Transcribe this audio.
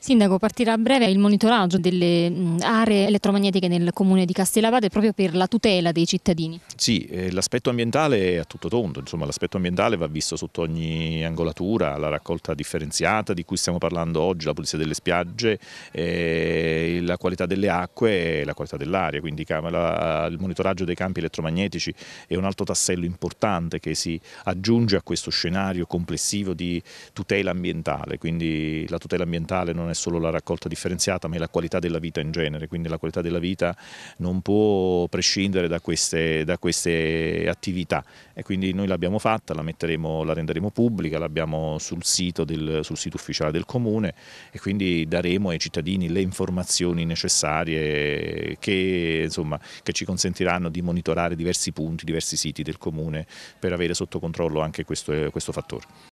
Sindaco, partirà a breve il monitoraggio delle mm, aree elettromagnetiche nel comune di Castellavate proprio per la tutela dei cittadini. Sì, eh, l'aspetto ambientale è a tutto tondo, insomma l'aspetto ambientale va visto sotto ogni angolatura, la raccolta differenziata di cui stiamo parlando oggi, la pulizia delle spiagge, eh, la qualità delle acque e la qualità dell'aria, quindi il monitoraggio dei campi elettromagnetici è un altro tassello importante che si aggiunge a questo scenario complessivo di tutela ambientale, quindi la tutela ambientale non non è solo la raccolta differenziata ma è la qualità della vita in genere, quindi la qualità della vita non può prescindere da queste, da queste attività e quindi noi l'abbiamo fatta, la, metteremo, la renderemo pubblica, l'abbiamo sul, sul sito ufficiale del comune e quindi daremo ai cittadini le informazioni necessarie che, insomma, che ci consentiranno di monitorare diversi punti, diversi siti del comune per avere sotto controllo anche questo, questo fattore.